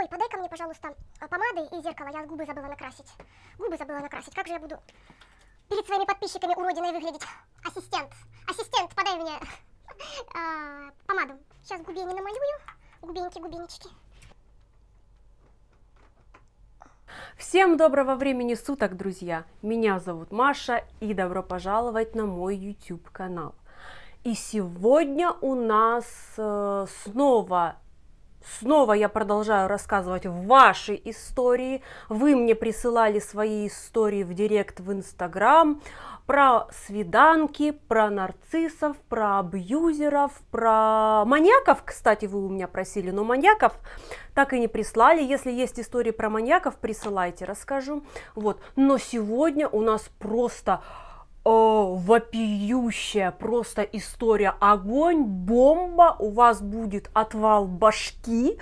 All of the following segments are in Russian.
Ой, подай ка мне, пожалуйста, а, помады и зеркало. Я губы забыла накрасить. Губы забыла накрасить. Как же я буду перед своими подписчиками уродиной выглядеть? Ассистент, ассистент, подай мне а, помаду. Сейчас губени намалюю. Губеньки, губенечки. Всем доброго времени суток, друзья! Меня зовут Маша и добро пожаловать на мой YouTube канал. И сегодня у нас э, снова Снова я продолжаю рассказывать ваши истории. Вы мне присылали свои истории в директ в Инстаграм про свиданки, про нарциссов, про абьюзеров, про маньяков, кстати, вы у меня просили, но маньяков так и не прислали. Если есть истории про маньяков, присылайте, расскажу. Вот. Но сегодня у нас просто вопиющая просто история. Огонь, бомба, у вас будет отвал башки,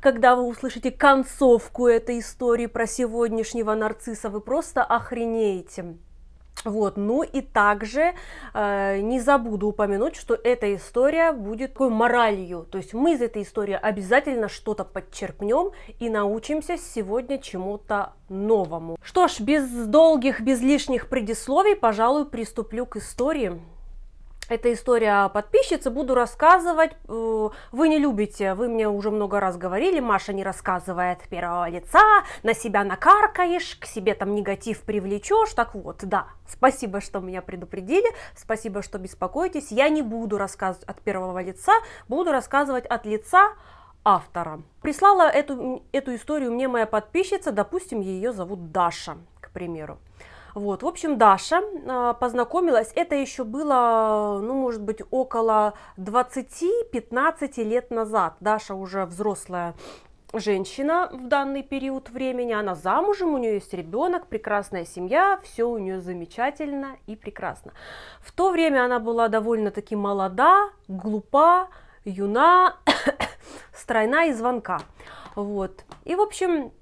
когда вы услышите концовку этой истории про сегодняшнего нарцисса, вы просто охренеете. Вот, ну и также э, не забуду упомянуть, что эта история будет такой моралью. То есть мы из этой истории обязательно что-то подчеркнем и научимся сегодня чему-то новому. Что ж, без долгих, без лишних предисловий, пожалуй, приступлю к истории. Это история подписчицы. Буду рассказывать. Э, вы не любите, вы мне уже много раз говорили, Маша не рассказывает первого лица, на себя накаркаешь, к себе там негатив привлечешь. Так вот, да, спасибо, что меня предупредили, спасибо, что беспокоитесь. Я не буду рассказывать от первого лица, буду рассказывать от лица автора. Прислала эту, эту историю мне моя подписчица, допустим, ее зовут Даша, к примеру. Вот, в общем, Даша а, познакомилась, это еще было, ну, может быть, около 20-15 лет назад. Даша уже взрослая женщина в данный период времени, она замужем, у нее есть ребенок, прекрасная семья, все у нее замечательно и прекрасно. В то время она была довольно-таки молода, глупа, юна, стройна и звонка. Вот. И, в общем,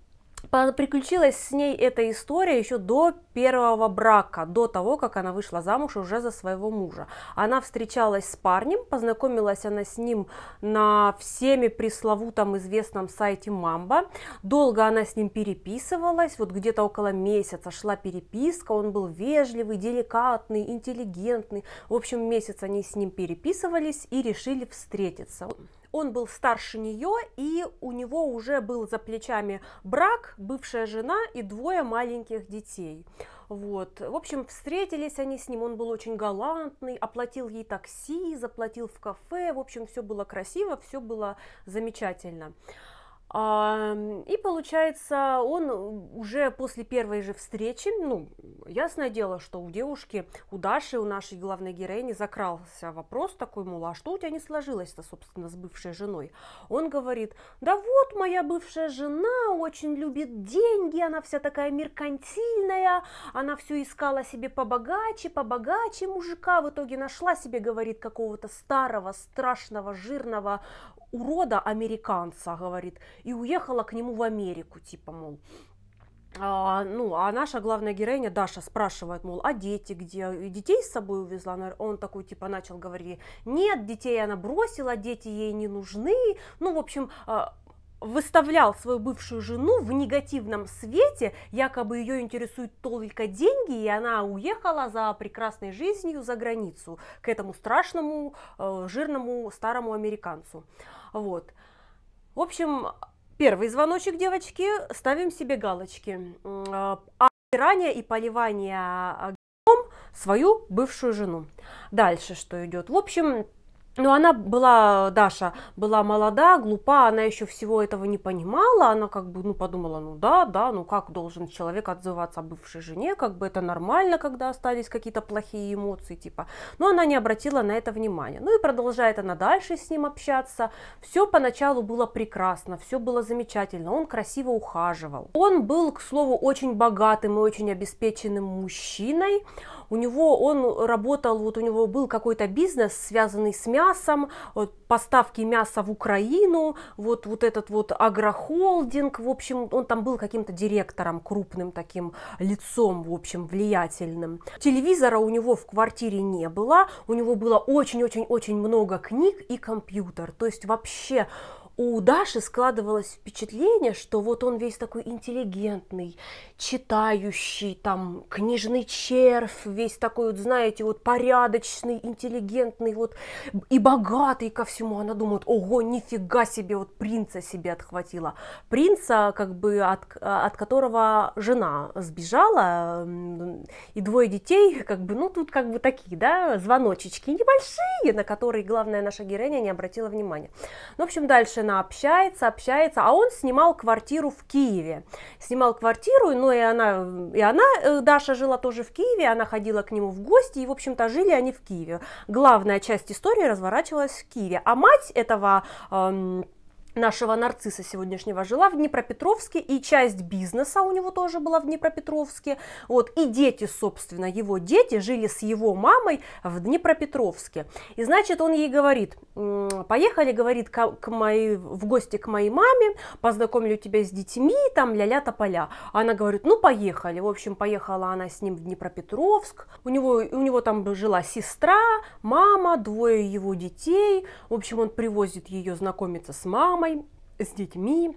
Приключилась с ней эта история еще до первого брака, до того, как она вышла замуж уже за своего мужа. Она встречалась с парнем, познакомилась она с ним на всеми пресловутом известном сайте Мамба. Долго она с ним переписывалась, вот где-то около месяца шла переписка, он был вежливый, деликатный, интеллигентный. В общем, месяц они с ним переписывались и решили встретиться. Он был старше нее, и у него уже был за плечами брак, бывшая жена и двое маленьких детей. Вот. В общем, встретились они с ним, он был очень галантный, оплатил ей такси, заплатил в кафе, в общем, все было красиво, все было замечательно. А, и получается, он э, уже после первой же встречи, ну, ясное дело, что у девушки, у Даши, у нашей главной героини закрался вопрос такой, мол, а что у тебя не сложилось-то, собственно, с бывшей женой? Он говорит, да вот моя бывшая жена очень любит деньги, она вся такая меркантильная, она все искала себе побогаче, побогаче мужика, в итоге нашла себе, говорит, какого-то старого, страшного, жирного, урода американца, говорит, и уехала к нему в Америку, типа, мол, а, ну, а наша главная героиня Даша спрашивает, мол, а дети где? Детей с собой увезла? Он такой, типа, начал говорить, нет, детей она бросила, дети ей не нужны. Ну, в общем, а, выставлял свою бывшую жену в негативном свете, якобы ее интересуют только деньги, и она уехала за прекрасной жизнью за границу к этому страшному, э, жирному старому американцу. Вот. В общем, первый звоночек, девочки, ставим себе галочки. А Опирание а и поливание огнем свою бывшую жену. Дальше что идет? В общем, но ну, она была, Даша была молода, глупа, она еще всего этого не понимала, она как бы, ну, подумала, ну да, да, ну как должен человек отзываться о бывшей жене, как бы это нормально, когда остались какие-то плохие эмоции, типа. Но она не обратила на это внимания. Ну и продолжает она дальше с ним общаться. Все поначалу было прекрасно, все было замечательно, он красиво ухаживал. Он был, к слову, очень богатым и очень обеспеченным мужчиной. У него, он работал, вот у него был какой-то бизнес, связанный с мясом, мясом, э, поставки мяса в Украину, вот, вот этот вот агрохолдинг, в общем, он там был каким-то директором, крупным таким лицом, в общем, влиятельным. Телевизора у него в квартире не было, у него было очень-очень-очень много книг и компьютер, то есть вообще у Даши складывалось впечатление, что вот он весь такой интеллигентный, читающий, там, книжный червь, весь такой, вот, знаете, вот порядочный, интеллигентный, вот, и богатый ко всему. Она думает, ого, нифига себе, вот принца себе отхватила. Принца, как бы, от, от которого жена сбежала, и двое детей, как бы, ну, тут как бы такие, да, звоночечки небольшие, на которые, главная наша героиня не обратила внимания. Ну, в общем, дальше она общается, общается, а он снимал квартиру в Киеве. Снимал квартиру, но ну, и она, и она, э, Даша жила тоже в Киеве, она ходила к нему в гости, и, в общем-то, жили они в Киеве. Главная часть истории разворачивалась в Киеве, а мать этого... Эм, нашего нарцисса сегодняшнего жила в Днепропетровске, и часть бизнеса у него тоже была в Днепропетровске, вот, и дети, собственно, его дети жили с его мамой в Днепропетровске, и, значит, он ей говорит, поехали, говорит, к, моей, в гости к моей маме, познакомлю тебя с детьми, там, ля-ля тополя, она говорит, ну, поехали, в общем, поехала она с ним в Днепропетровск, у него, у него там жила сестра, мама, двое его детей, в общем, он привозит ее знакомиться с мамой, мамой, с детьми,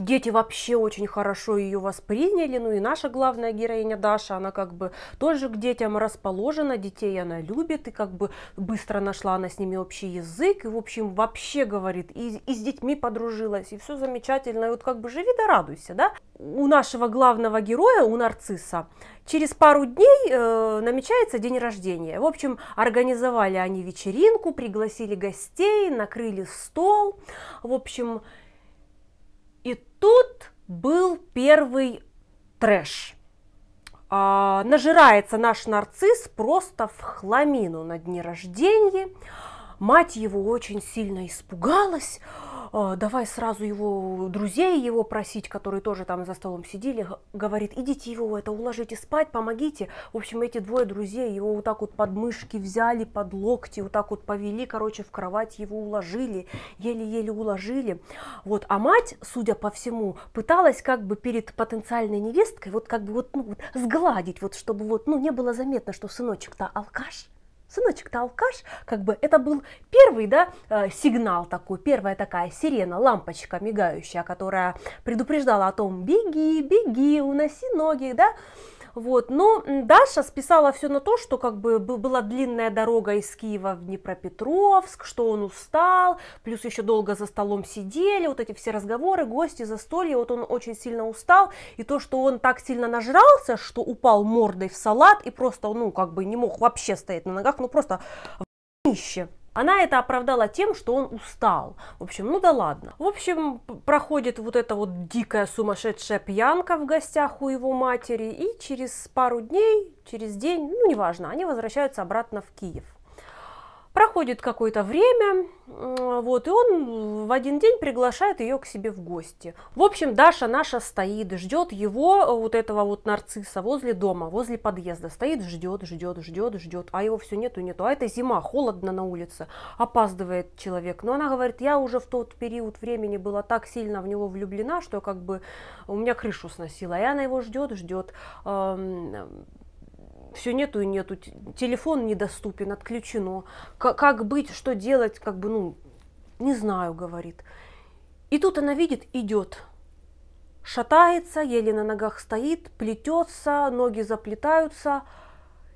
Дети вообще очень хорошо ее восприняли, ну и наша главная героиня Даша, она как бы тоже к детям расположена, детей она любит, и как бы быстро нашла она с ними общий язык, и в общем вообще говорит, и, и с детьми подружилась, и все замечательно, и вот как бы живи да радуйся, да? У нашего главного героя, у нарцисса, через пару дней э, намечается день рождения. В общем, организовали они вечеринку, пригласили гостей, накрыли стол, в общем, тут был первый трэш. А, нажирается наш нарцисс просто в хламину на дне рождения. Мать его очень сильно испугалась, «Э, давай сразу его друзей его просить, которые тоже там за столом сидели, говорит, идите его это уложите спать, помогите. В общем, эти двое друзей его вот так вот под мышки взяли, под локти, вот так вот повели, короче, в кровать его уложили, еле-еле уложили. Вот, а мать, судя по всему, пыталась как бы перед потенциальной невесткой вот как бы вот, ну, вот сгладить, вот чтобы вот, ну, не было заметно, что сыночек-то алкаш, сыночек ты алкаш, как бы это был первый, да, э, сигнал такой, первая такая сирена, лампочка мигающая, которая предупреждала о том, беги, беги, уноси ноги, да, вот. Но Даша списала все на то, что как бы была длинная дорога из Киева в Днепропетровск, что он устал, плюс еще долго за столом сидели, вот эти все разговоры, гости, застолья, вот он очень сильно устал, и то, что он так сильно нажрался, что упал мордой в салат и просто, ну, как бы не мог вообще стоять на ногах, ну, просто в нище. Она это оправдала тем, что он устал. В общем, ну да ладно. В общем, проходит вот эта вот дикая сумасшедшая пьянка в гостях у его матери, и через пару дней, через день, ну неважно, они возвращаются обратно в Киев. Проходит какое-то время, вот, и он в один день приглашает ее к себе в гости. В общем, Даша наша стоит, ждет его, э, вот этого вот нарцисса, возле дома, возле подъезда. Стоит, ждет, ждет, ждет, ждет, а его все нету, нету. А это зима, холодно на улице, опаздывает человек. Но она говорит, я уже в тот период времени была так сильно в него влюблена, что как бы у меня крышу сносила. И она его ждет, ждет все нету и нету, телефон недоступен, отключено, как, как быть, что делать, как бы, ну, не знаю, говорит. И тут она видит, идет, шатается, еле на ногах стоит, плетется, ноги заплетаются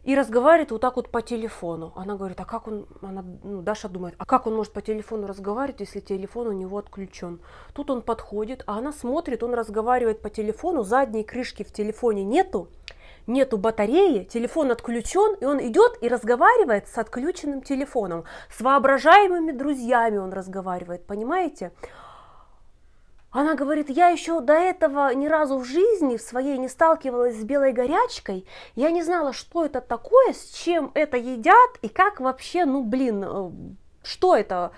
и разговаривает вот так вот по телефону. Она говорит, а как он, она, ну, Даша думает, а как он может по телефону разговаривать, если телефон у него отключен? Тут он подходит, а она смотрит, он разговаривает по телефону, задней крышки в телефоне нету, нету батареи, телефон отключен, и он идет и разговаривает с отключенным телефоном, с воображаемыми друзьями он разговаривает, понимаете? Она говорит, я еще до этого ни разу в жизни в своей не сталкивалась с белой горячкой, я не знала, что это такое, с чем это едят и как вообще, ну блин, э, что это?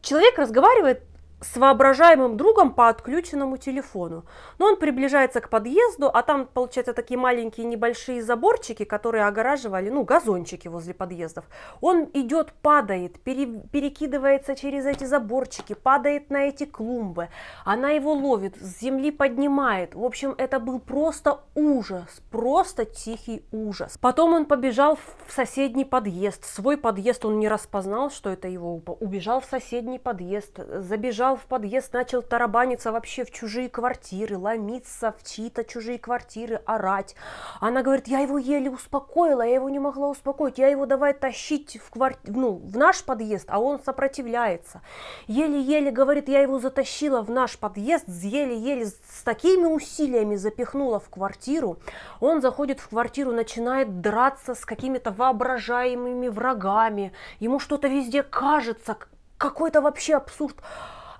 Человек разговаривает с воображаемым другом по отключенному телефону. Но он приближается к подъезду, а там, получается, такие маленькие небольшие заборчики, которые огораживали, ну, газончики возле подъездов. Он идет, падает, пере, перекидывается через эти заборчики, падает на эти клумбы. Она его ловит, с земли поднимает. В общем, это был просто ужас, просто тихий ужас. Потом он побежал в соседний подъезд. Свой подъезд он не распознал, что это его убежал в соседний подъезд, забежал забежал в подъезд, начал тарабаниться вообще в чужие квартиры, ломиться в чьи-то чужие квартиры, орать. Она говорит, я его еле успокоила, я его не могла успокоить, я его давай тащить в, кварти... ну, в наш подъезд, а он сопротивляется. Еле-еле, говорит, я его затащила в наш подъезд, еле-еле с такими усилиями запихнула в квартиру. Он заходит в квартиру, начинает драться с какими-то воображаемыми врагами, ему что-то везде кажется, какой-то вообще абсурд.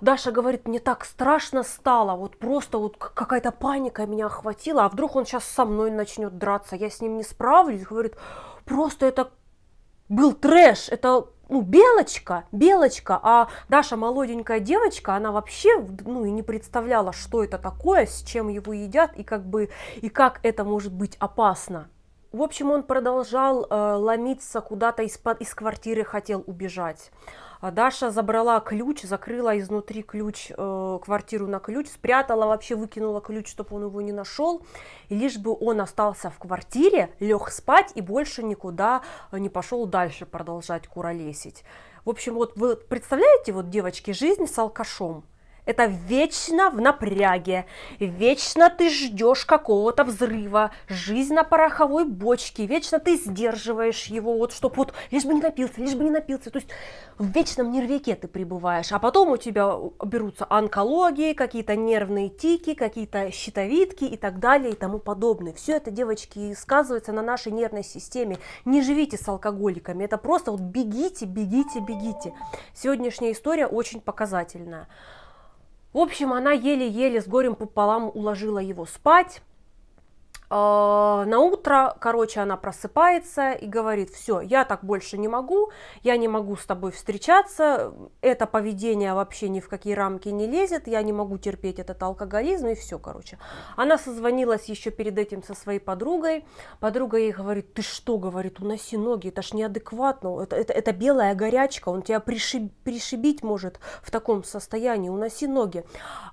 Даша говорит, мне так страшно стало, вот просто вот какая-то паника меня охватила, а вдруг он сейчас со мной начнет драться, я с ним не справлюсь. Говорит, просто это был трэш, это ну, белочка, белочка, а Даша молоденькая девочка, она вообще, ну, и не представляла, что это такое, с чем его едят, и как бы, и как это может быть опасно. В общем, он продолжал э, ломиться куда-то из, из квартиры, хотел убежать. А Даша забрала ключ, закрыла изнутри ключ, э, квартиру на ключ, спрятала, вообще выкинула ключ, чтобы он его не нашел. И лишь бы он остался в квартире, лег спать и больше никуда э, не пошел дальше продолжать куролесить. В общем, вот вы представляете, вот девочки, жизнь с алкашом. Это вечно в напряге, вечно ты ждешь какого-то взрыва, жизнь на пороховой бочке, вечно ты сдерживаешь его, вот чтоб вот лишь бы не напился, лишь бы не напился. То есть в вечном нервике ты пребываешь, а потом у тебя берутся онкологии, какие-то нервные тики, какие-то щитовидки и так далее и тому подобное. Все это, девочки, сказывается на нашей нервной системе. Не живите с алкоголиками, это просто вот бегите, бегите, бегите. Сегодняшняя история очень показательная. В общем, она еле-еле с горем пополам уложила его спать, Э, на утро, короче, она просыпается и говорит, все, я так больше не могу, я не могу с тобой встречаться, это поведение вообще ни в какие рамки не лезет, я не могу терпеть этот алкоголизм и все, короче. Она созвонилась еще перед этим со своей подругой, подруга ей говорит, ты что, говорит, уноси ноги, это ж неадекватно, это, это, это белая горячка, он тебя пришиб, пришибить может в таком состоянии, уноси ноги.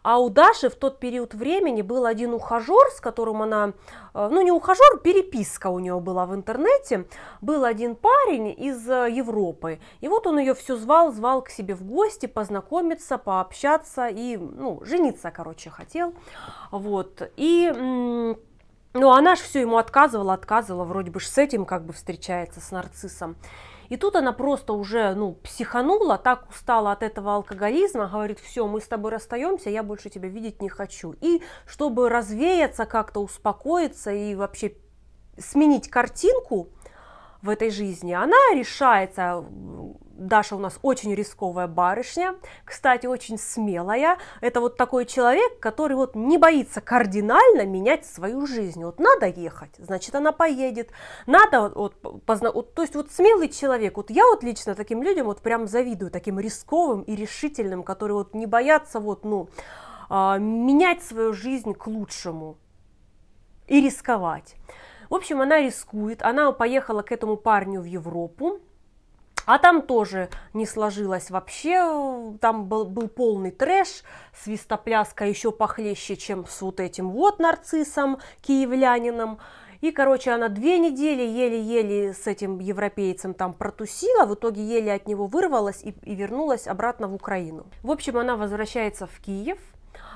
А у Даши в тот период времени был один ухажер, с которым она Э, ну не ухажер, переписка у нее была в интернете. Был один парень из э, Европы, и вот он ее все звал, звал к себе в гости, познакомиться, пообщаться и, ну, жениться, короче, хотел. Вот, и... Ну, она же все ему отказывала, отказывала, вроде бы с этим как бы встречается, с нарциссом. И тут она просто уже, ну, психанула, так устала от этого алкоголизма, говорит, все, мы с тобой расстаемся, я больше тебя видеть не хочу. И чтобы развеяться, как-то успокоиться и вообще сменить картинку, в этой жизни, она решается Даша у нас очень рисковая барышня, кстати, очень смелая. Это вот такой человек, который вот не боится кардинально менять свою жизнь. Вот надо ехать, значит, она поедет. Надо вот, позна... вот то есть вот смелый человек. Вот я вот лично таким людям вот прям завидую, таким рисковым и решительным, которые вот не боятся вот, ну, а, менять свою жизнь к лучшему и рисковать. В общем, она рискует, она поехала к этому парню в Европу, а там тоже не сложилось вообще, там был, был полный трэш, свистопляска еще похлеще, чем с вот этим вот нарциссом киевлянином. И, короче, она две недели еле-еле с этим европейцем там протусила, в итоге еле от него вырвалась и, и вернулась обратно в Украину. В общем, она возвращается в Киев,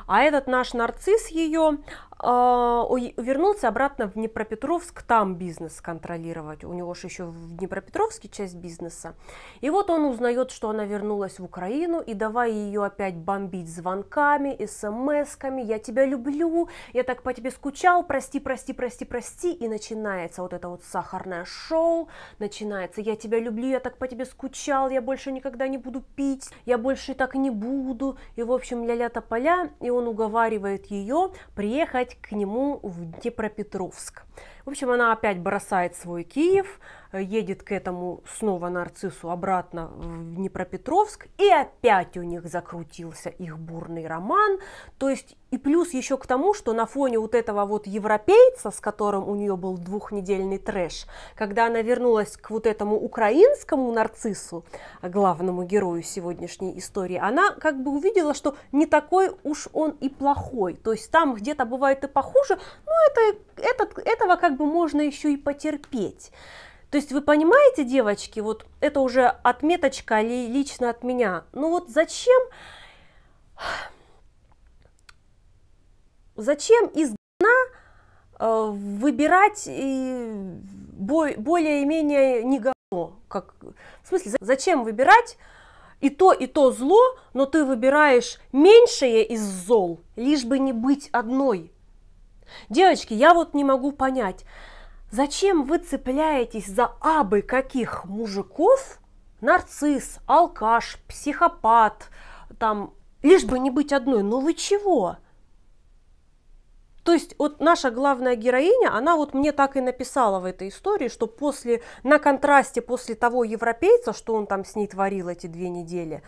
а этот наш нарцисс ее а, вернулся обратно в Днепропетровск, там бизнес контролировать. У него же еще в Днепропетровске часть бизнеса. И вот он узнает, что она вернулась в Украину, и давай ее опять бомбить звонками, смс-ками, я тебя люблю, я так по тебе скучал, прости, прости, прости, прости. И начинается вот это вот сахарное шоу, начинается я тебя люблю, я так по тебе скучал, я больше никогда не буду пить, я больше так не буду. И в общем ля-ля-тополя, и он уговаривает ее приехать к нему в Днепропетровск. В общем, она опять бросает свой Киев, едет к этому снова нарциссу обратно в Днепропетровск, и опять у них закрутился их бурный роман. То есть, и плюс еще к тому, что на фоне вот этого вот европейца, с которым у нее был двухнедельный трэш, когда она вернулась к вот этому украинскому нарциссу, главному герою сегодняшней истории, она как бы увидела, что не такой уж он и плохой. То есть там где-то бывает и похуже, но это, этот, этого этого как бы можно еще и потерпеть. То есть вы понимаете, девочки, вот это уже отметочка лично от меня. Ну вот зачем, зачем из говна э, выбирать более-менее не говно? Как, в смысле, зачем выбирать и то, и то зло, но ты выбираешь меньшее из зол, лишь бы не быть одной? Девочки, я вот не могу понять, зачем вы цепляетесь за абы каких мужиков? Нарцисс, алкаш, психопат, там, лишь бы не быть одной. Ну вы чего? То есть вот наша главная героиня, она вот мне так и написала в этой истории, что после, на контрасте после того европейца, что он там с ней творил эти две недели,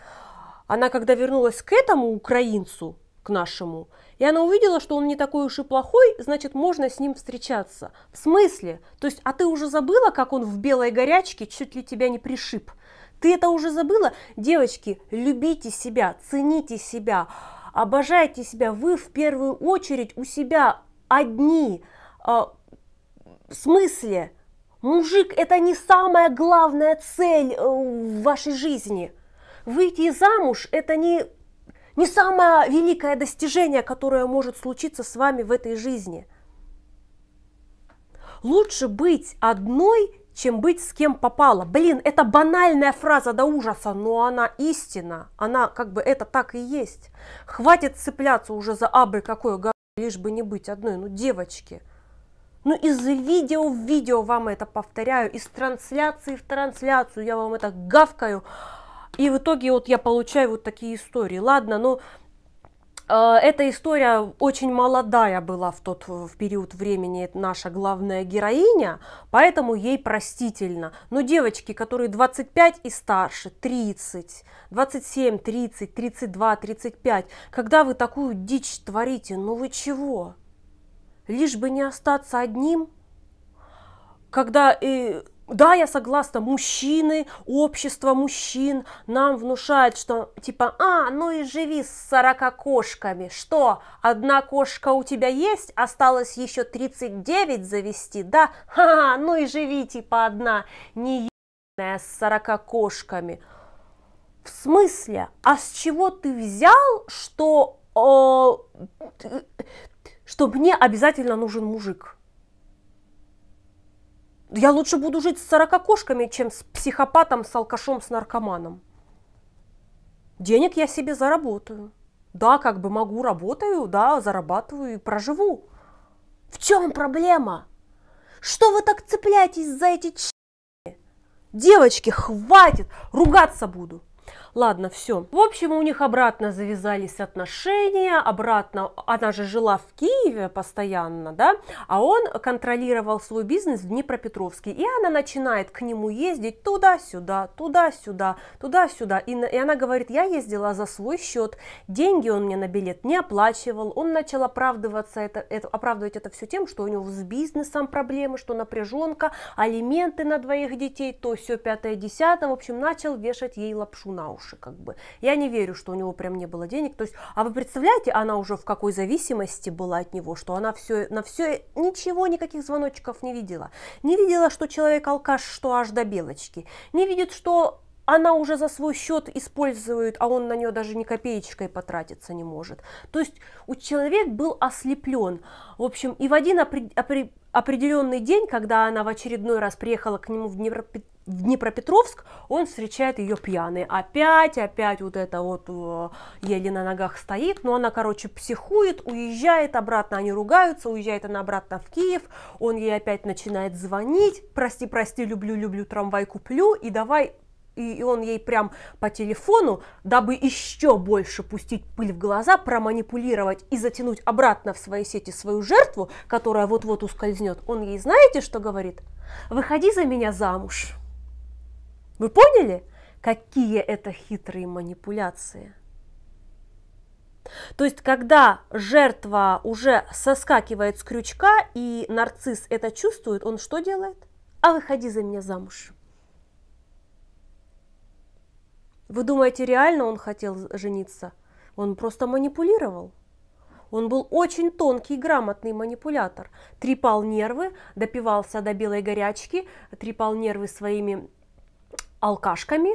она когда вернулась к этому украинцу, к нашему. И она увидела, что он не такой уж и плохой, значит, можно с ним встречаться. В смысле? То есть, а ты уже забыла, как он в белой горячке чуть ли тебя не пришиб? Ты это уже забыла? Девочки, любите себя, цените себя, обожайте себя. Вы в первую очередь у себя одни. А, в смысле? Мужик – это не самая главная цель э, в вашей жизни. Выйти замуж – это не не самое великое достижение, которое может случиться с вами в этой жизни. Лучше быть одной, чем быть с кем попало. Блин, это банальная фраза до ужаса, но она истина. Она как бы это так и есть. Хватит цепляться уже за абы какое говно, лишь бы не быть одной. Ну, девочки, ну из видео в видео вам это повторяю, из трансляции в трансляцию я вам это гавкаю. И в итоге вот я получаю вот такие истории. Ладно, но ну, э, эта история очень молодая была в тот в период времени наша главная героиня, поэтому ей простительно. Но девочки, которые 25 и старше, 30, 27, 30, 32, 35, когда вы такую дичь творите, ну вы чего? Лишь бы не остаться одним, когда и э, да, я согласна, мужчины, общество мужчин нам внушает, что типа, а, ну и живи с 40 кошками. Что, одна кошка у тебя есть, осталось еще 39 завести, да? Ха, -ха ну и живи типа одна, не ебаная с 40 кошками. В смысле? А с чего ты взял, что, э, что мне обязательно нужен мужик? Я лучше буду жить с 40 кошками, чем с психопатом, с алкашом, с наркоманом. Денег я себе заработаю. Да, как бы могу, работаю, да, зарабатываю и проживу. В чем проблема? Что вы так цепляетесь за эти ч... Девочки, хватит, ругаться буду. Ладно, все. В общем, у них обратно завязались отношения, обратно, она же жила в Киеве постоянно, да, а он контролировал свой бизнес в Днепропетровске, и она начинает к нему ездить туда-сюда, туда-сюда, туда-сюда, и, и она говорит, я ездила за свой счет, деньги он мне на билет не оплачивал, он начал оправдываться это, это, оправдывать это все тем, что у него с бизнесом проблемы, что напряженка, алименты на двоих детей, то все пятое, десятое, в общем, начал вешать ей лапшу на уши хороший, как бы. Я не верю, что у него прям не было денег. То есть, а вы представляете, она уже в какой зависимости была от него, что она все, на все ничего, никаких звоночков не видела. Не видела, что человек алкаш, что аж до белочки. Не видит, что она уже за свой счет использует, а он на нее даже ни копеечкой потратиться не может. То есть у человек был ослеплен. В общем, и в один опри- опри- определенный день, когда она в очередной раз приехала к нему в Днепропетровск, в Днепропетровск, он встречает ее пьяный. Опять, опять вот это вот э, еле на ногах стоит, но она, короче, психует, уезжает обратно, они ругаются, уезжает она обратно в Киев, он ей опять начинает звонить, прости, прости, люблю, люблю, трамвай куплю, и давай и он ей прям по телефону, дабы еще больше пустить пыль в глаза, проманипулировать и затянуть обратно в свои сети свою жертву, которая вот-вот ускользнет, он ей знаете, что говорит? «Выходи за меня замуж». Вы поняли, какие это хитрые манипуляции? То есть, когда жертва уже соскакивает с крючка и нарцисс это чувствует, он что делает? А выходи за меня замуж. Вы думаете, реально он хотел жениться? Он просто манипулировал. Он был очень тонкий грамотный манипулятор. Трепал нервы, допивался до белой горячки, трепал нервы своими алкашками.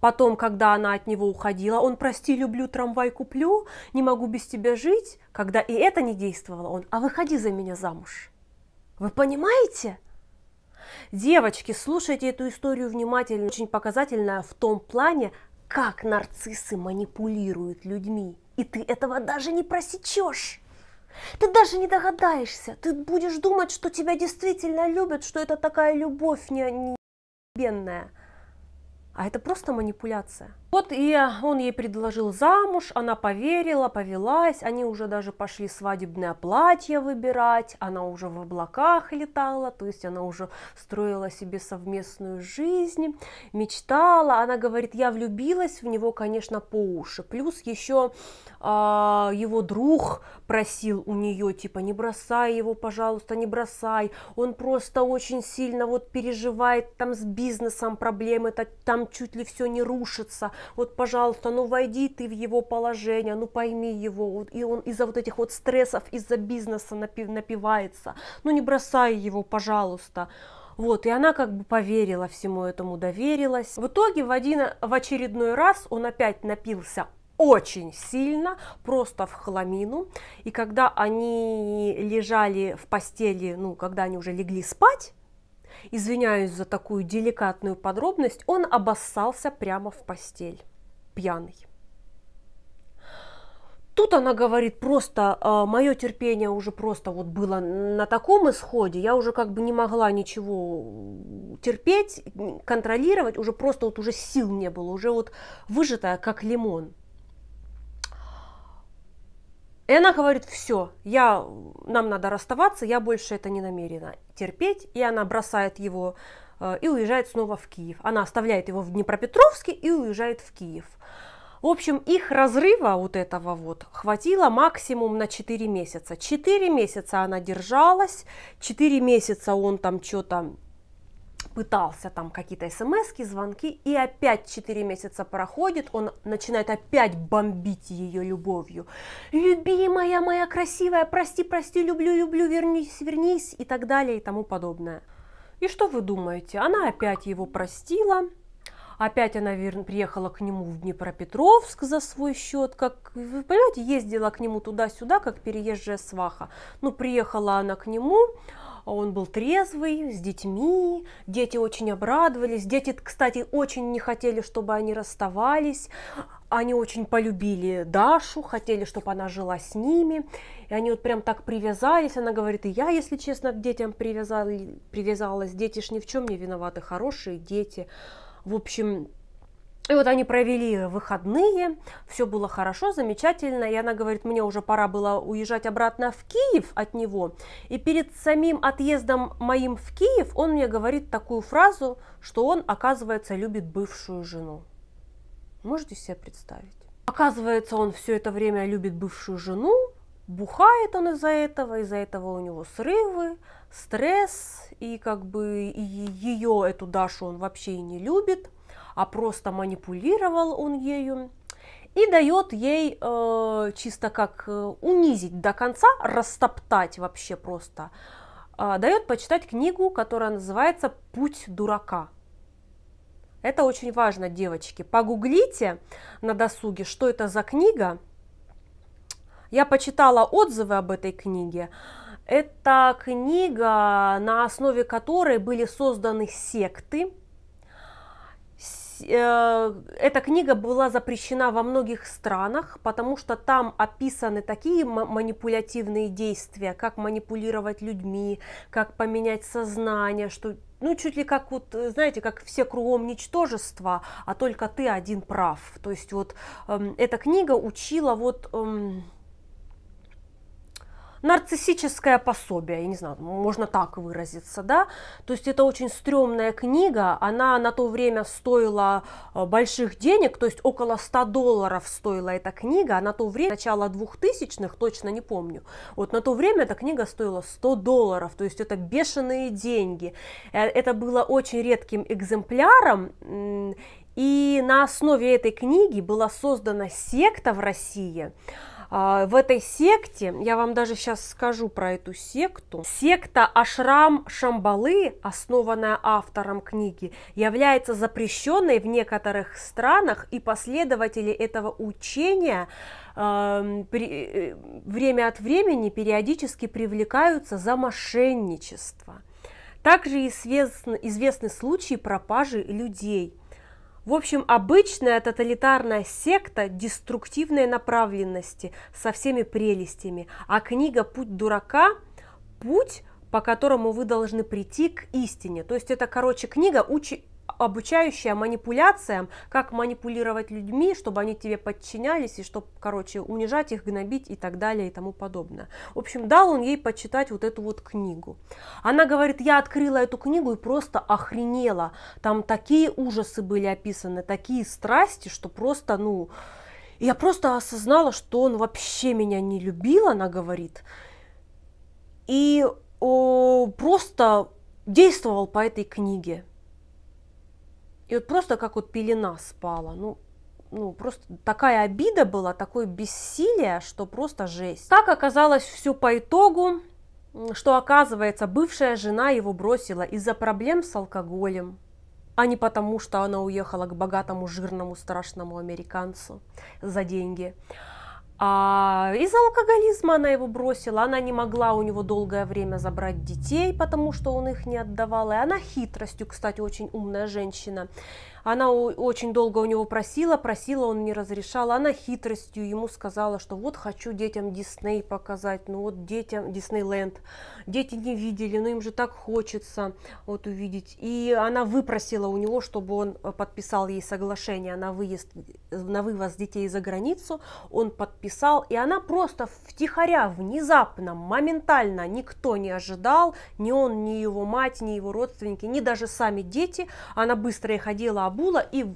Потом, когда она от него уходила, он «Прости, люблю, трамвай куплю, не могу без тебя жить». Когда и это не действовало, он «А выходи за меня замуж». Вы понимаете? Девочки, слушайте эту историю внимательно, очень показательная в том плане, как нарциссы манипулируют людьми. И ты этого даже не просечешь. Ты даже не догадаешься. Ты будешь думать, что тебя действительно любят, что это такая любовь не, бенная, а это просто манипуляция. Вот и он ей предложил замуж, она поверила, повелась, они уже даже пошли свадебное платье выбирать, она уже в облаках летала, то есть она уже строила себе совместную жизнь, мечтала, она говорит, я влюбилась в него, конечно, по уши, плюс еще э, его друг просил у нее, типа, не бросай его, пожалуйста, не бросай, он просто очень сильно вот переживает, там с бизнесом проблемы, там чуть ли все не рушится, вот, пожалуйста, ну войди ты в его положение, ну пойми его, вот, и он из-за вот этих вот стрессов, из-за бизнеса напи- напивается, ну не бросай его, пожалуйста. Вот, и она как бы поверила всему этому, доверилась. В итоге в, один, в очередной раз он опять напился очень сильно, просто в хламину. И когда они лежали в постели, ну, когда они уже легли спать, извиняюсь за такую деликатную подробность, он обоссался прямо в постель, пьяный. Тут она говорит просто, э, а, мое терпение уже просто вот было на таком исходе, я уже как бы не могла ничего терпеть, контролировать, уже просто вот уже сил не было, уже вот выжатая как лимон. И она говорит, все, я, нам надо расставаться, я больше это не намерена терпеть. И она бросает его э, и уезжает снова в Киев. Она оставляет его в Днепропетровске и уезжает в Киев. В общем, их разрыва вот этого вот хватило максимум на 4 месяца. 4 месяца она держалась, 4 месяца он там что-то пытался там какие-то смс звонки, и опять 4 месяца проходит, он начинает опять бомбить ее любовью. «Любимая моя красивая, прости, прости, люблю, люблю, вернись, вернись» и так далее и тому подобное. И что вы думаете? Она опять его простила, опять она вер... приехала к нему в Днепропетровск за свой счет, как, вы понимаете, ездила к нему туда-сюда, как переезжая сваха. Ну, приехала она к нему, а он был трезвый, с детьми, дети очень обрадовались. Дети, кстати, очень не хотели, чтобы они расставались. Они очень полюбили Дашу, хотели, чтобы она жила с ними. И они вот прям так привязались. Она говорит, и я, если честно, к детям привязали, привязалась. Дети ж ни в чем не виноваты, хорошие дети. В общем, и вот они провели выходные, все было хорошо, замечательно. И она говорит, мне уже пора было уезжать обратно в Киев от него. И перед самим отъездом моим в Киев он мне говорит такую фразу, что он, оказывается, любит бывшую жену. Можете себе представить? Оказывается, он все это время любит бывшую жену, бухает он из-за этого, из-за этого у него срывы, стресс, и как бы ее, эту Дашу, он вообще и не любит – а просто манипулировал он ею и дает ей э, чисто как э, унизить до конца, растоптать вообще просто, э, дает почитать книгу, которая называется «Путь дурака». Это очень важно, девочки. Погуглите на досуге, что это за книга. Я почитала отзывы об этой книге. Это книга, на основе которой были созданы секты, Э, эта книга была запрещена во многих странах, потому что там описаны такие манипулятивные действия, как манипулировать людьми, как поменять сознание, что ну, чуть ли как вот, э, знаете, как все кругом ничтожества, а только ты один прав. То есть вот эм, эта книга учила вот эм, нарциссическое пособие, я не знаю, можно так выразиться, да, то есть это очень стрёмная книга, она на то время стоила э, больших денег, то есть около 100 долларов стоила эта книга, а на то время, начало 2000-х, точно не помню, вот на то время эта книга стоила 100 долларов, то есть это бешеные деньги, э, это было очень редким экземпляром, и на основе этой книги была создана секта в России, а, в этой секте, я вам даже сейчас скажу про эту секту, секта Ашрам Шамбалы, основанная автором книги, является запрещенной в некоторых странах, и последователи этого учения а, э, время от времени периодически привлекаются за мошенничество. Также известны, известны случаи пропажи людей – в общем, обычная тоталитарная секта деструктивной направленности со всеми прелестями, а книга «Путь дурака» – путь, по которому вы должны прийти к истине. То есть это, короче, книга учи обучающая манипуляциям, как манипулировать людьми, чтобы они тебе подчинялись и чтобы, короче, унижать их, гнобить и так далее и тому подобное. В общем, дал он ей почитать вот эту вот книгу. Она говорит, я открыла эту книгу и просто охренела. Там такие ужасы были описаны, такие страсти, что просто, ну... Я просто осознала, что он вообще меня не любил, она говорит. И о, просто действовал по этой книге. И вот просто как вот пелена спала. Ну, ну, просто такая обида была, такое бессилие, что просто жесть. Так оказалось все по итогу, что оказывается, бывшая жена его бросила из-за проблем с алкоголем, а не потому, что она уехала к богатому, жирному, страшному американцу за деньги. А из-за алкоголизма она его бросила, она не могла у него долгое время забрать детей, потому что он их не отдавал, и она хитростью, кстати, очень умная женщина, она очень долго у него просила, просила, он не разрешал. Она хитростью ему сказала, что вот хочу детям Дисней показать, ну вот детям Диснейленд. Дети не видели, но им же так хочется вот увидеть. И она выпросила у него, чтобы он э, подписал ей соглашение на выезд, на вывоз детей за границу. Он подписал, и она просто втихаря, внезапно, моментально, никто не ожидал, ни он, ни его мать, ни его родственники, ни даже сами дети. Она быстро их одела, Кабула и,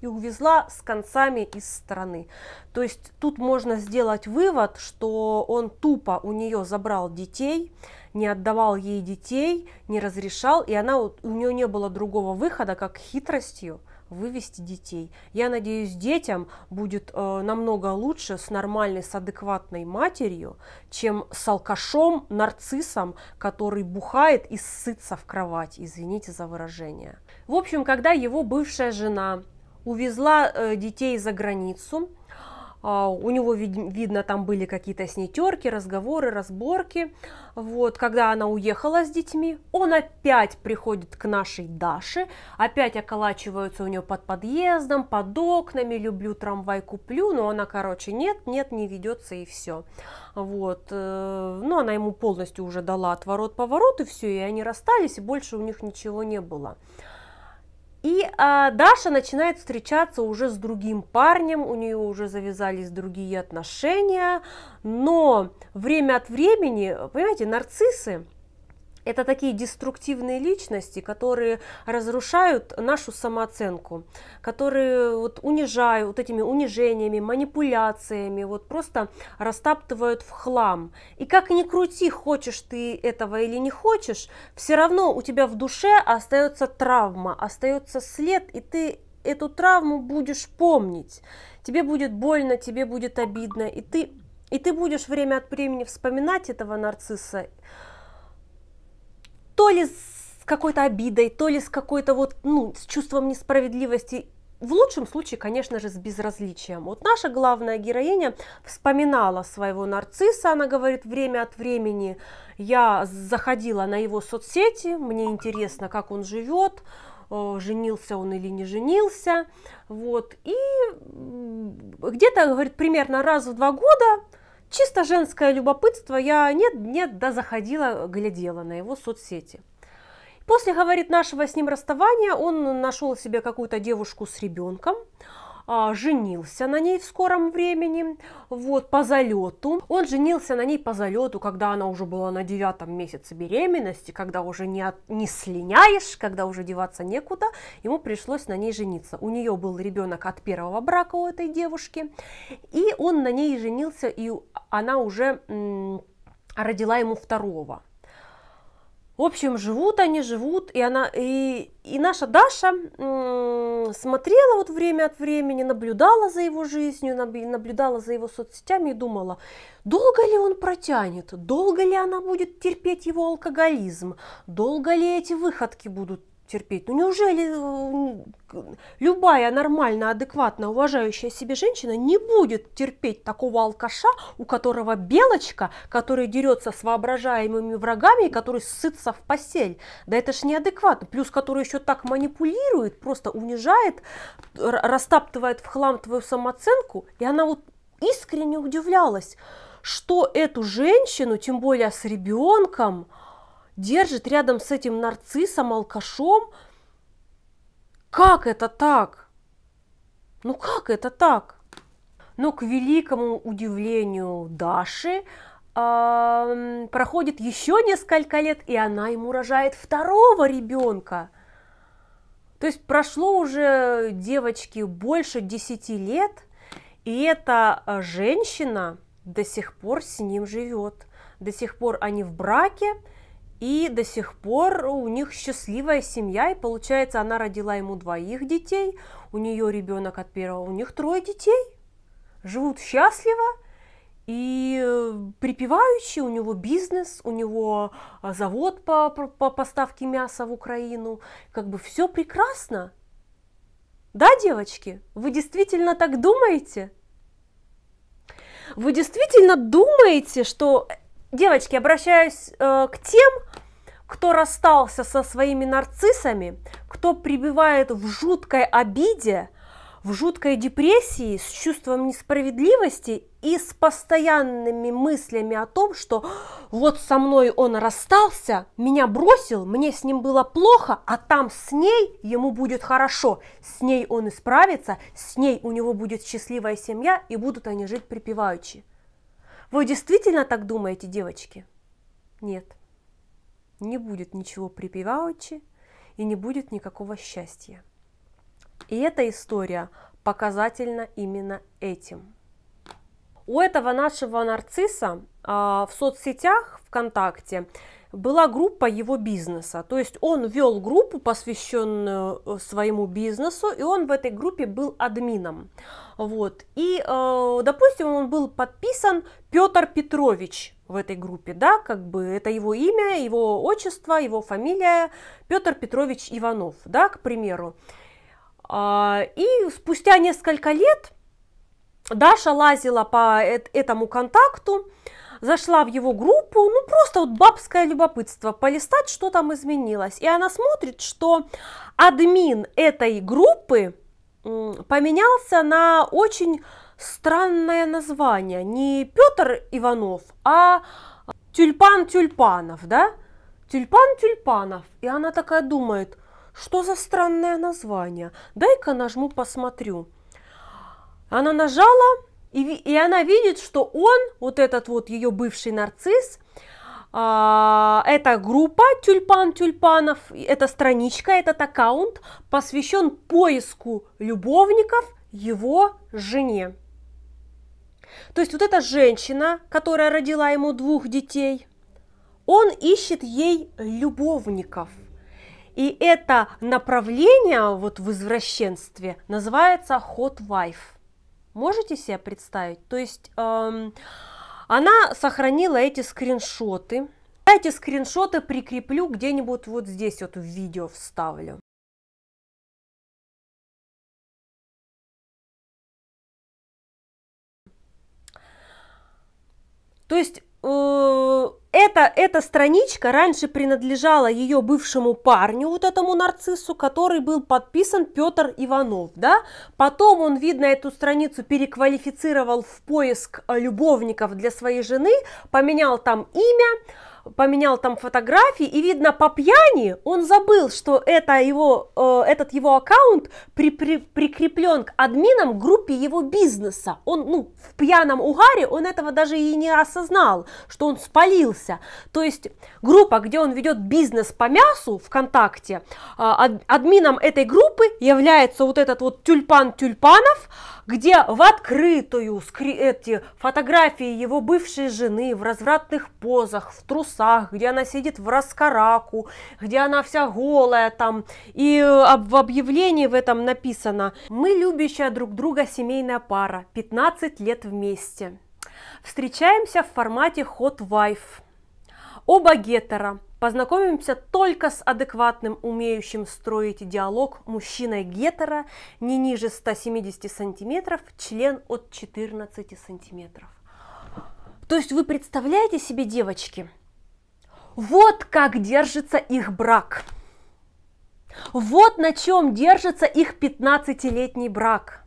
и увезла с концами из страны. То есть тут можно сделать вывод, что он тупо у нее забрал детей, не отдавал ей детей, не разрешал, и она, у нее не было другого выхода, как хитростью вывести детей. Я надеюсь, детям будет э, намного лучше с нормальной, с адекватной матерью, чем с алкашом, нарциссом, который бухает и ссытся в кровать, извините за выражение. В общем, когда его бывшая жена увезла э, детей за границу, а, у него, видно, там были какие-то с разговоры, разборки. Вот, когда она уехала с детьми, он опять приходит к нашей Даше, опять околачиваются у нее под подъездом, под окнами, люблю трамвай, куплю, но она, короче, нет, нет, не ведется и все. Вот, э, но ну, она ему полностью уже дала отворот-поворот и все, и они расстались, и больше у них ничего не было. И а, Даша начинает встречаться уже с другим парнем, у нее уже завязались другие отношения, но время от времени, понимаете, нарциссы, это такие деструктивные личности, которые разрушают нашу самооценку, которые вот унижают вот этими унижениями, манипуляциями, вот просто растаптывают в хлам. И как ни крути, хочешь ты этого или не хочешь, все равно у тебя в душе остается травма, остается след, и ты эту травму будешь помнить. Тебе будет больно, тебе будет обидно, и ты, и ты будешь время от времени вспоминать этого нарцисса, то ли с какой-то обидой, то ли с какой-то вот, ну, с чувством несправедливости. В лучшем случае, конечно же, с безразличием. Вот наша главная героиня вспоминала своего нарцисса, она говорит, время от времени я заходила на его соцсети, мне интересно, как он живет, э, женился он или не женился, вот, и где-то, говорит, примерно раз в два года Чисто женское любопытство, я нет-нет, да заходила, глядела на его соцсети. После, говорит, нашего с ним расставания он нашел себе какую-то девушку с ребенком, а, женился на ней в скором времени, вот, по залету. Он женился на ней по залету, когда она уже была на девятом месяце беременности, когда уже не, от, не слиняешь, когда уже деваться некуда, ему пришлось на ней жениться. У нее был ребенок от первого брака у этой девушки, и он на ней женился, и она уже родила ему второго. В общем, живут они, живут, и она, и, и наша Даша м- смотрела вот время от времени, наблюдала за его жизнью, наблюдала за его соцсетями и думала, долго ли он протянет, долго ли она будет терпеть его алкоголизм, долго ли эти выходки будут терпеть. Ну неужели э, любая нормальная, адекватная, уважающая себе женщина не будет терпеть такого алкаша, у которого белочка, который дерется с воображаемыми врагами, который сытся в постель. Да это ж неадекватно. Плюс который еще так манипулирует, просто унижает, растаптывает в хлам твою самооценку. И она вот искренне удивлялась, что эту женщину, тем более с ребенком, держит рядом с этим нарциссом, алкашом. Как это так? Ну как это так? Но ну, к великому удивлению Даши проходит еще несколько лет, и она ему рожает второго ребенка. То есть прошло уже девочке больше 10 лет, и эта а, женщина до сих пор с ним живет. До сих пор они в браке, и до сих пор у них счастливая семья, и получается, она родила ему двоих детей, у нее ребенок от первого, у них трое детей, живут счастливо, и э, припевающий у него бизнес, у него э, завод по, по поставке мяса в Украину, как бы все прекрасно. Да, девочки, вы действительно так думаете? Вы действительно думаете, что девочки, обращаюсь э, к тем, кто расстался со своими нарциссами, кто прибивает в жуткой обиде, в жуткой депрессии, с чувством несправедливости и с постоянными мыслями о том, что вот со мной он расстался, меня бросил, мне с ним было плохо, а там с ней ему будет хорошо, с ней он исправится, с ней у него будет счастливая семья, и будут они жить припеваючи. Вы действительно так думаете, девочки? Нет, не будет ничего припеваючи и не будет никакого счастья. И эта история показательна именно этим. У этого нашего нарцисса э, в соцсетях ВКонтакте была группа его бизнеса. То есть он вел группу, посвященную э, своему бизнесу, и он в этой группе был админом. Вот. И, э, допустим, он был подписан Петр Петрович в этой группе, да, как бы это его имя, его отчество, его фамилия, Петр Петрович Иванов, да, к примеру. А, и спустя несколько лет Даша лазила по этому контакту, зашла в его группу, ну просто вот бабское любопытство, полистать, что там изменилось. И она смотрит, что админ этой группы поменялся на очень странное название. Не Петр Иванов, а Тюльпан Тюльпанов, да? Тюльпан Тюльпанов. И она такая думает, что за странное название? Дай-ка нажму, посмотрю. Она нажала, и, и она видит, что он, вот этот вот ее бывший нарцисс, а, эта группа тюльпан тюльпанов, эта страничка, этот аккаунт посвящен поиску любовников его жене. То есть вот эта женщина, которая родила ему двух детей, он ищет ей любовников. И это направление вот в извращенстве называется hot wife. Можете себе представить? То есть эм, она сохранила эти скриншоты. Я эти скриншоты прикреплю где-нибудь вот здесь вот в видео вставлю. То есть Э, эта, эта страничка раньше принадлежала ее бывшему парню, вот этому нарциссу, который был подписан Петр Иванов, да? Потом он, видно, эту страницу переквалифицировал в поиск э, любовников для своей жены, поменял там имя, поменял там фотографии, и видно по пьяни он забыл, что это его, э, этот его аккаунт при, при, прикреплен к админам группе его бизнеса. Он ну, в пьяном угаре, он этого даже и не осознал, что он спалился. То есть группа, где он ведет бизнес по мясу ВКонтакте, э, ад, админом этой группы является вот этот вот тюльпан тюльпанов, где в открытую эти фотографии его бывшей жены в развратных позах, в трусах, где она сидит в раскараку, где она вся голая там. И э, в объявлении в этом написано «Мы любящая друг друга семейная пара, 15 лет вместе». Встречаемся в формате Hot Wife. Оба гетера, Познакомимся только с адекватным, умеющим строить диалог мужчиной гетера не ниже 170 сантиметров, член от 14 сантиметров. То есть вы представляете себе, девочки, вот как держится их брак. Вот на чем держится их 15-летний брак.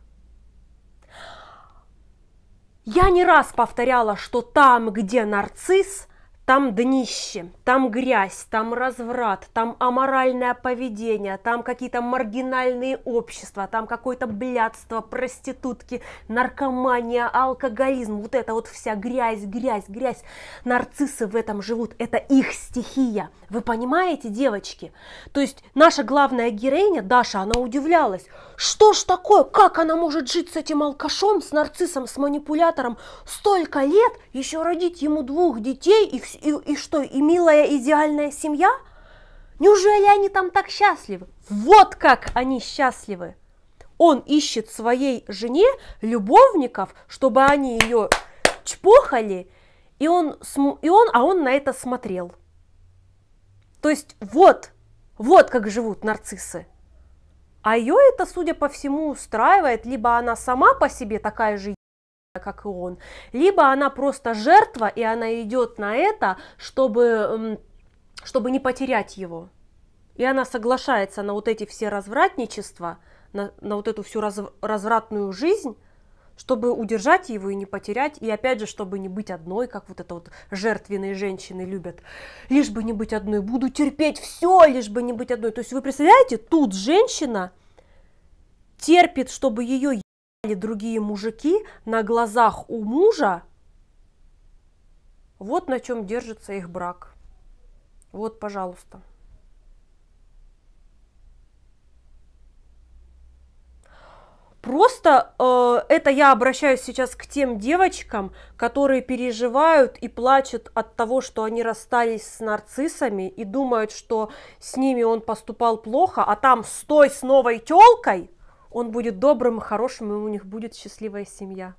Я не раз повторяла, что там, где нарцисс, там днище, там грязь, там разврат, там аморальное поведение, там какие-то маргинальные общества, там какое-то блядство, проститутки, наркомания, алкоголизм. Вот это вот вся грязь, грязь, грязь. Нарциссы в этом живут. Это их стихия. Вы понимаете, девочки? То есть наша главная героиня, Даша, она удивлялась. Что ж такое? Как она может жить с этим алкашом, с нарциссом, с манипулятором столько лет, еще родить ему двух детей и, и, и что, и милая идеальная семья? Неужели они там так счастливы? Вот как они счастливы! Он ищет своей жене любовников, чтобы они ее чпохали, и он, и он, а он на это смотрел. То есть вот, вот как живут нарциссы. А ее это, судя по всему, устраивает, либо она сама по себе такая же как и он, либо она просто жертва, и она идет на это, чтобы, чтобы не потерять его. И она соглашается на вот эти все развратничества, на, на вот эту всю раз, развратную жизнь, чтобы удержать его и не потерять, и опять же, чтобы не быть одной, как вот это вот жертвенные женщины любят. Лишь бы не быть одной, буду терпеть все, лишь бы не быть одной. То есть вы представляете, тут женщина терпит, чтобы ее ебали другие мужики на глазах у мужа, вот на чем держится их брак. Вот, пожалуйста. Просто э, это я обращаюсь сейчас к тем девочкам, которые переживают и плачут от того, что они расстались с нарциссами и думают, что с ними он поступал плохо, а там с той, с новой телкой он будет добрым и хорошим, и у них будет счастливая семья.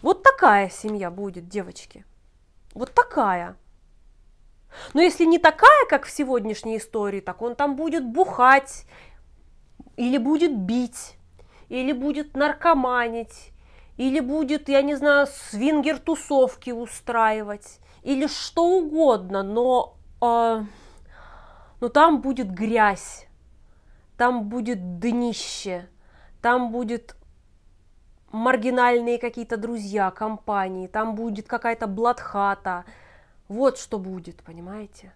Вот такая семья будет, девочки. Вот такая. Но если не такая, как в сегодняшней истории, так он там будет бухать или будет бить или будет наркоманить, или будет, я не знаю, свингер-тусовки устраивать, или что угодно, но, э, но там будет грязь, там будет днище, там будет маргинальные какие-то друзья, компании, там будет какая-то блатхата. Вот что будет, понимаете?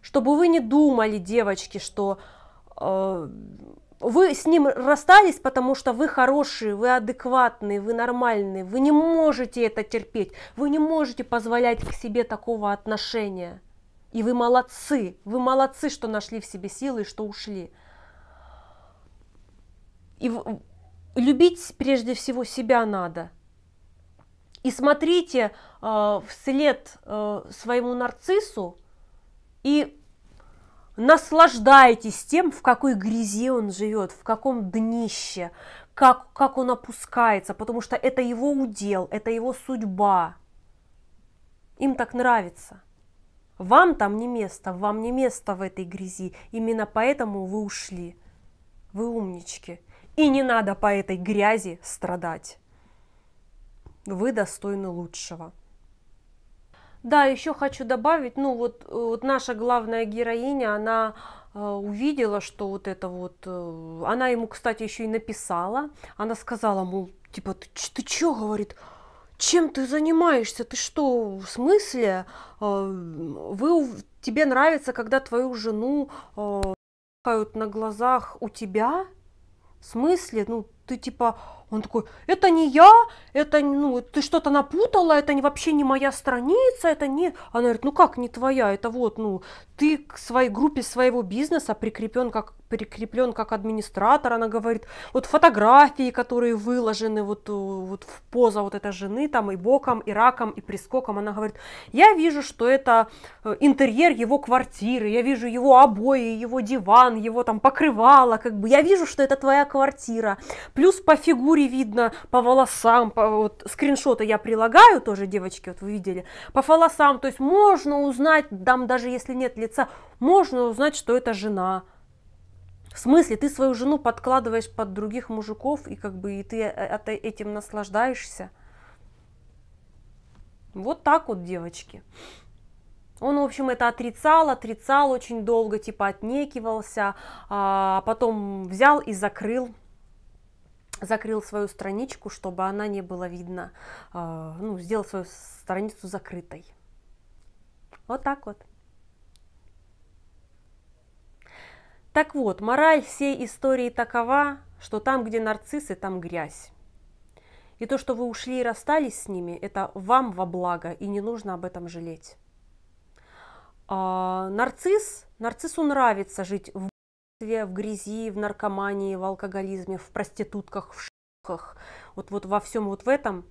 Чтобы вы не думали, девочки, что э, вы с ним расстались, потому что вы хорошие, вы адекватные, вы нормальные, вы не можете это терпеть, вы не можете позволять к себе такого отношения. И вы молодцы, вы молодцы, что нашли в себе силы и что ушли. И любить прежде всего себя надо. И смотрите э, вслед э, своему нарциссу и наслаждайтесь тем, в какой грязи он живет, в каком днище, как, как он опускается, потому что это его удел, это его судьба. Им так нравится. Вам там не место, вам не место в этой грязи. Именно поэтому вы ушли. Вы умнички. И не надо по этой грязи страдать. Вы достойны лучшего. Да, еще хочу добавить, ну вот, э, вот наша главная героиня, она э, увидела, что вот это вот, э, она ему, кстати, еще и написала, она сказала, ему, типа, ты, ты че, говорит, чем ты занимаешься, ты что, в смысле, вы, тебе нравится, когда твою жену на глазах у тебя, в смысле, ну, ты типа, он такой, это не я, это, ну, ты что-то напутала, это не, вообще не моя страница, это не... «А она говорит, ну как не твоя, это вот, ну, ты к своей группе своего бизнеса прикреплен как, прикреплен как администратор, она говорит, вот фотографии, которые выложены вот, э, вот в поза вот этой жены, там и боком, и раком, и прискоком, она говорит, я вижу, что это э, интерьер его квартиры, я вижу его обои, его диван, его там покрывало, как бы, я вижу, что это твоя квартира, Плюс по фигуре видно, по волосам, по, вот скриншоты я прилагаю тоже, девочки, вот вы видели, по волосам, то есть можно узнать, там даже если нет лица, можно узнать, что это жена. В смысле, ты свою жену подкладываешь под других мужиков, и как бы и ты э, э, этим наслаждаешься. Вот так вот, девочки. Он, в общем, это отрицал, отрицал очень долго, типа отнекивался, а потом взял и закрыл закрыл свою страничку, чтобы она не была видна, а, ну, сделал свою страницу закрытой. Вот так вот. Так вот, мораль всей истории такова, что там, где нарциссы, там грязь. И то, что вы ушли и расстались с ними, это вам во благо, и не нужно об этом жалеть. А, нарцисс, нарциссу нравится жить в в грязи, в наркомании, в алкоголизме, в проститутках, в шлюхах, вот, вот во всем вот в этом,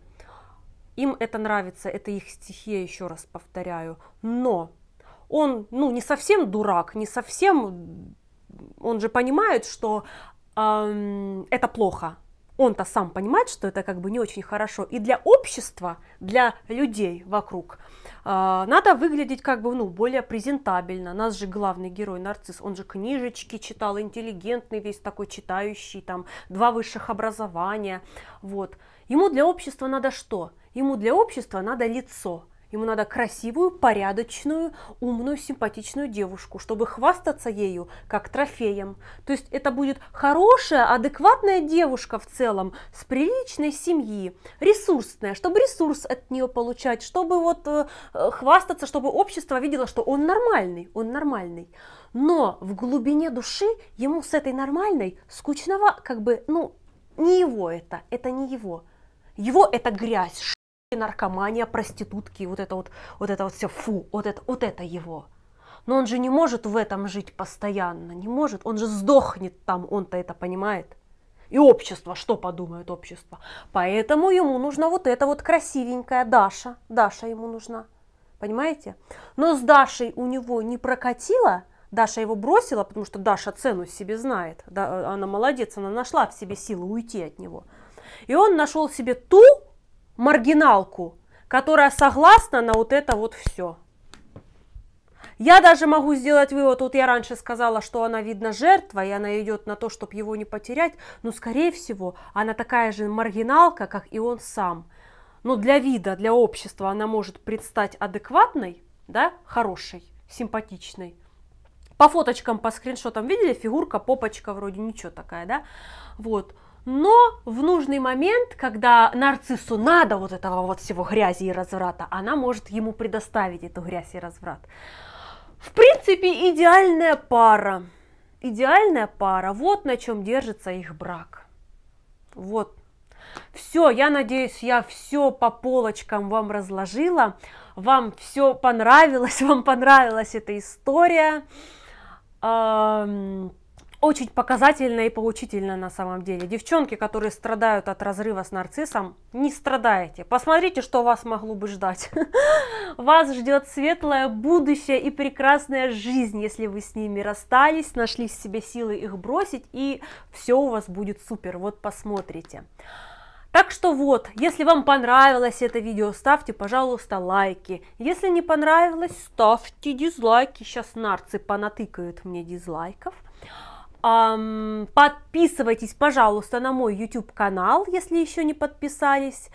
им это нравится, это их стихия, еще раз повторяю. Но он, ну, не совсем дурак, не совсем, он же понимает, что эм, это плохо, он-то сам понимает, что это как бы не очень хорошо. И для общества, для людей вокруг а, надо выглядеть как бы ну, более презентабельно. Нас же главный герой нарцисс, он же книжечки читал, интеллигентный весь такой читающий, там два высших образования. Вот. Ему для общества надо что? Ему для общества надо лицо. Ему надо красивую, порядочную, умную, симпатичную девушку, чтобы хвастаться ею как трофеем. То есть это будет хорошая, адекватная девушка в целом, с приличной семьи, ресурсная, чтобы ресурс от нее получать, чтобы вот э, э хвастаться, чтобы общество видело, что он нормальный, он нормальный. Но в глубине души ему с этой нормальной скучного, как бы, ну, не его это, это не его. Его это грязь, наркомания, проститутки, вот это вот, вот это вот все, фу, вот это, вот это его. Но он же не может в этом жить постоянно, не может, он же сдохнет там, он-то это понимает. И общество, что подумает общество? Поэтому ему нужна вот эта вот красивенькая Даша, Даша ему нужна, понимаете? Но с Дашей у него не прокатило, Даша его бросила, потому что Даша цену себе знает, да, она молодец, она нашла в себе силы уйти от него. И он нашел себе ту, маргиналку, которая согласна на вот это вот все. Я даже могу сделать вывод, вот я раньше сказала, что она, видно, жертва, и она идет на то, чтобы его не потерять, но, скорее всего, она такая же маргиналка, как и он сам. Но для вида, для общества она может предстать адекватной, да, хорошей, симпатичной. По фоточкам, по скриншотам видели, фигурка, попочка вроде ничего такая, да, вот. Но в нужный момент, когда нарциссу надо вот этого вот всего грязи и разврата, она может ему предоставить эту грязь и разврат. В принципе, идеальная пара. Идеальная пара. Вот на чем держится их брак. Вот. Все, я надеюсь, я все по полочкам вам разложила. Вам все понравилось, вам понравилась эта история очень показательно и поучительно на самом деле. Девчонки, которые страдают от разрыва с нарциссом, не страдаете. Посмотрите, что вас могло бы ждать. Вас ждет светлое будущее и прекрасная жизнь, если вы с ними расстались, нашли в себе силы их бросить, и все у вас будет супер. Вот посмотрите. Так что вот, если вам понравилось это видео, ставьте, пожалуйста, лайки. Если не понравилось, ставьте дизлайки. Сейчас нарцы понатыкают мне дизлайков. Подписывайтесь, пожалуйста, на мой YouTube канал, если еще не подписались.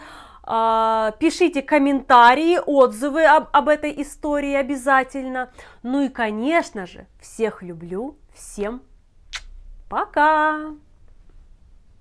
А, пишите комментарии, отзывы об, об этой истории обязательно. Ну и, конечно же, всех люблю. Всем пока!